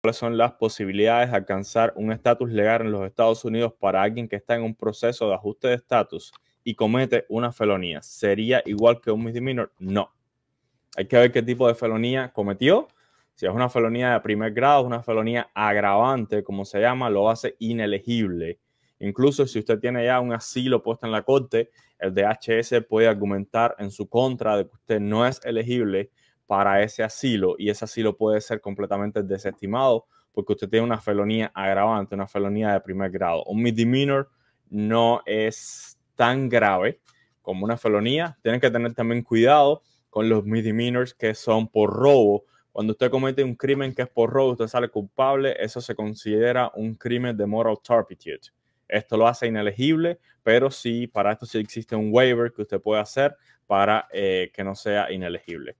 cuáles son las posibilidades de alcanzar un estatus legal en los Estados Unidos para alguien que está en un proceso de ajuste de estatus y comete una felonía. ¿Sería igual que un misdemeanor? No. Hay que ver qué tipo de felonía cometió. Si es una felonía de primer grado, es una felonía agravante, como se llama, lo hace inelegible. Incluso si usted tiene ya un asilo puesto en la corte, el DHS puede argumentar en su contra de que usted no es elegible para ese asilo y ese asilo puede ser completamente desestimado porque usted tiene una felonía agravante, una felonía de primer grado. Un misdemeanor no es tan grave como una felonía. Tienen que tener también cuidado con los misdemeanors que son por robo. Cuando usted comete un crimen que es por robo, usted sale culpable, eso se considera un crimen de moral turpitude. Esto lo hace inelegible, pero sí, para esto sí existe un waiver que usted puede hacer para eh, que no sea inelegible.